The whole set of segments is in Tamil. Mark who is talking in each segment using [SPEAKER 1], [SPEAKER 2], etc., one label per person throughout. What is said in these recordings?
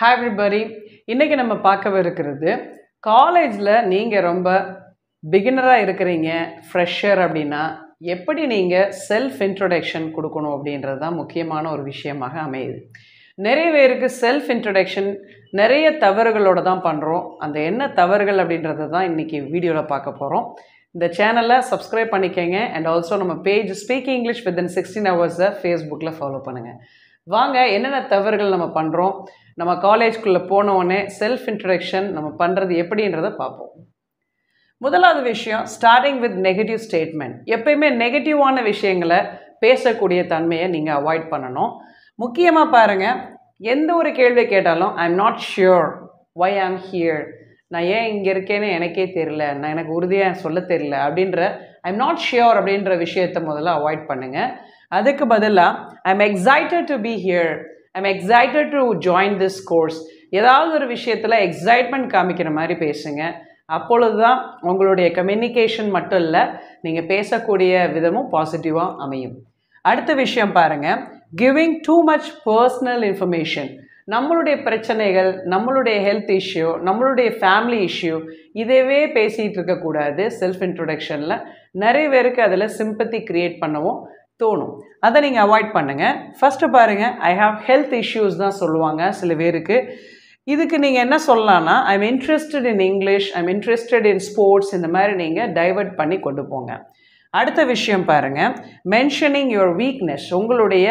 [SPEAKER 1] ஹேவ்ரிபரி இன்றைக்கி நம்ம பார்க்கவே இருக்கிறது காலேஜில் நீங்கள் ரொம்ப பிகினராக இருக்கிறீங்க ஃப்ரெஷர் அப்படின்னா எப்படி நீங்கள் செல்ஃப் இன்ட்ரொடக்ஷன் கொடுக்கணும் அப்படின்றது தான் முக்கியமான ஒரு விஷயமாக அமையுது நிறைய பேருக்கு செல்ஃப் இன்ட்ரடக்ஷன் நிறைய தவறுகளோடு தான் பண்ணுறோம் அந்த என்ன தவறுகள் அப்படின்றத தான் இன்றைக்கி வீடியோவில் பார்க்க போகிறோம் இந்த சேனலை சப்ஸ்கிரைப் பண்ணிக்கோங்க அண்ட் ஆல்சோ நம்ம page speak English with sixteen ஹவர்ஸை ஃபேஸ்புக்கில் ஃபாலோ பண்ணுங்கள் வாங்க என்னென்ன தவறுகள் நம்ம பண்ணுறோம் நம்ம காலேஜ்குள்ளே போனோடனே செல்ஃப் இன்ட்ரடக்ஷன் நம்ம பண்ணுறது எப்படின்றத பார்ப்போம் முதலாவது விஷயம் ஸ்டார்டிங் வித் நெகட்டிவ் ஸ்டேட்மெண்ட் எப்பயுமே நெகட்டிவான விஷயங்களை பேசக்கூடிய தன்மையை நீங்கள் அவாய்ட் பண்ணணும் முக்கியமாக பாருங்கள் எந்த ஒரு கேள்வி கேட்டாலும் I'm not sure why I am here நான் ஏன் இங்கே இருக்கேன்னு எனக்கே தெரில நான் எனக்கு உறுதியாக சொல்ல தெரியல அப்படின்ற ஐ எம் நாட் ஷியோர் அப்படின்ற விஷயத்தை முதல்ல அவாய்ட் பண்ணுங்கள் அதுக்கு பதிலாக I'm excited to be here I'm excited to join this course ஏதாவது ஒரு விஷயத்தில் எக்ஸைட்மெண்ட் காமிக்கிற மாதிரி பேசுங்க அப்பொழுது தான் உங்களுடைய கம்யூனிகேஷன் மட்டும் இல்லை நீங்கள் பேசக்கூடிய விதமும் பாசிட்டிவாக அமையும் அடுத்த விஷயம் பாருங்கள் giving too much personal information நம்மளுடைய பிரச்சனைகள் நம்மளுடைய ஹெல்த் இஷ்யூ நம்மளுடைய ஃபேமிலி இஷ்யூ இதவே பேசிகிட்டு இருக்கக்கூடாது செல்ஃப் இன்ட்ரொடக்ஷனில் நிறைய பேருக்கு அதில் சிம்பத்தி க்ரியேட் பண்ணவும் தோணும் அதை நீங்கள் அவாய்ட் பண்ணுங்கள் ஃபஸ்ட்டு பாருங்கள் ஐ ஹாவ் ஹெல்த் இஷ்யூஸ் தான் சொல்லுவாங்க சில பேருக்கு இதுக்கு நீங்கள் என்ன சொல்லலாம்னா I'm interested in English I'm interested in sports இந்த மாதிரி நீங்கள் டைவெர்ட் பண்ணி கொண்டு போங்க அடுத்த விஷயம் பாருங்கள் மென்ஷனிங் யுவர் வீக்னஸ் உங்களுடைய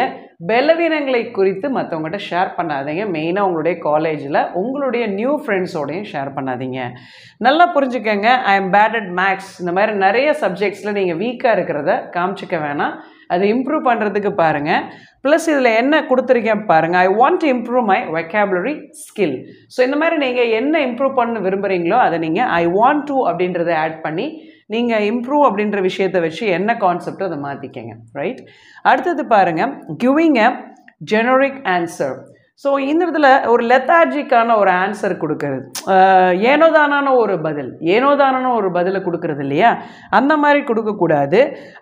[SPEAKER 1] பலவீனங்களை குறித்து மற்றவங்ககிட்ட ஷேர் பண்ணாதீங்க மெயினாக உங்களுடைய காலேஜில் உங்களுடைய நியூ ஃப்ரெண்ட்ஸோடையும் ஷேர் பண்ணாதீங்க நல்லா புரிஞ்சுக்கங்க I'm bad at maths இந்த மாதிரி நிறைய சப்ஜெக்ட்ஸில் நீங்கள் வீக்காக இருக்கிறத காமிச்சிக்க வேணாம் அதை இம்ப்ரூவ் பண்ணுறதுக்கு பாருங்கள் ப்ளஸ் இதில் என்ன கொடுத்துருக்கேன் பாருங்கள் I want to improve my vocabulary skill so இந்த மாதிரி நீங்கள் என்ன இம்ப்ரூவ் பண்ண விரும்புகிறீங்களோ அதை நீங்கள் ஐ வாண்ட் டு அப்படின்றத ஆட் பண்ணி நீங்கள் இம்ப்ரூவ் அப்படின்ற விஷயத்தை வச்சு என்ன கான்செப்டோ அதை மாற்றிக்கங்க ரைட் அடுத்தது பாருங்கள் giving a generic answer so இந்த இடத்துல ஒரு லெத்தார்ஜிக்கான ஒரு ஆன்சர் கொடுக்கறது ஏனோதானான ஒரு பதில் ஏனோதானான ஒரு பதிலை கொடுக்கறது இல்லையா அந்த மாதிரி கொடுக்கக்கூடாது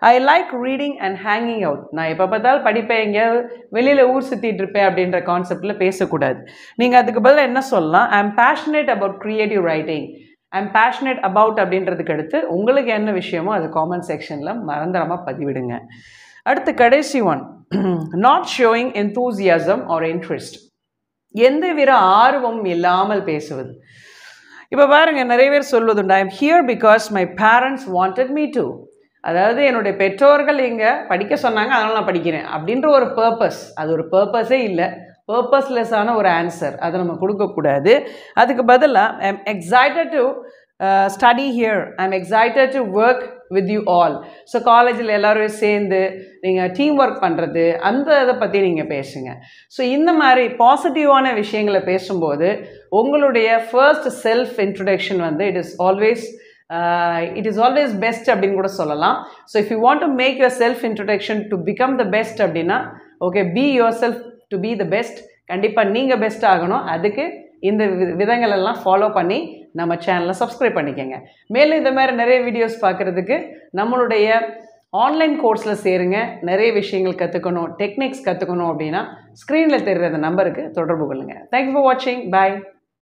[SPEAKER 1] I like reading and hanging out நான் எப்போ பார்த்தாலும் படிப்பேன் எங்கேயாவது வெளியில் ஊர் சுற்றிட்டு இருப்பேன் அப்படின்ற கான்செப்டில் பேசக்கூடாது நீங்கள் அதுக்கு பதில் என்ன சொல்லலாம் I am passionate about creative writing I'm passionate about அப்படின்றதுக்கு அடுத்து உங்களுக்கு என்ன விஷயமோ அது காமெண்ட் செக்ஷனில் மறந்துடாமல் பதிவிடுங்க அடுத்து கடைசி one not showing enthusiasm or interest எந்த வித ஆர்வம் இல்லாமல் பேசுவது இப்போ பாருங்கள் நிறைய பேர் சொல்வது I'm here because my parents wanted me to அதாவது என்னுடைய பெற்றோர்கள் இங்கே படிக்க சொன்னாங்க அதனால் நான் படிக்கிறேன் அப்படின்ற ஒரு பர்பஸ் அது ஒரு பர்பஸே இல்லை பர்பஸ்லெஸ்ஸான ஒரு ஆன்சர் அதை நம்ம கொடுக்கக்கூடாது அதுக்கு பதிலாக I'm excited to study here I'm excited to work with you all so காலேஜில் எல்லோரும் சேர்ந்து நீங்கள் டீம் ஒர்க் பண்ணுறது அந்த இதை பற்றி நீங்கள் பேசுங்க ஸோ இந்த மாதிரி பாசிட்டிவான விஷயங்களை பேசும்போது உங்களுடைய ஃபர்ஸ்ட் செல்ஃப் இன்ட்ரடக்ஷன் வந்து it is always it is always best அப்படின்னு கூட சொல்லலாம் so if you want to make your self introduction to become the best அப்படின்னா okay be yourself to be the best கண்டிப்பாக நீங்கள் பெஸ்ட் ஆகணும் அதுக்கு இந்த விதங்களெல்லாம் ஃபாலோ பண்ணி நம்ம சேனலை சப்ஸ்கிரைப் பண்ணிக்கோங்க மேலும் இந்த மாதிரி நிறைய வீடியோஸ் பார்க்குறதுக்கு நம்மளுடைய ஆன்லைன் கோர்ஸில் சேருங்க நிறைய விஷயங்கள் கற்றுக்கணும் டெக்னிக்ஸ் கற்றுக்கணும் அப்படின்னா ஸ்க்ரீனில் தெரிகிற நம்பருக்கு தொடர்பு கொள்ளுங்கள் தேங்க்யூ ஃபார் வாட்சிங் பாய்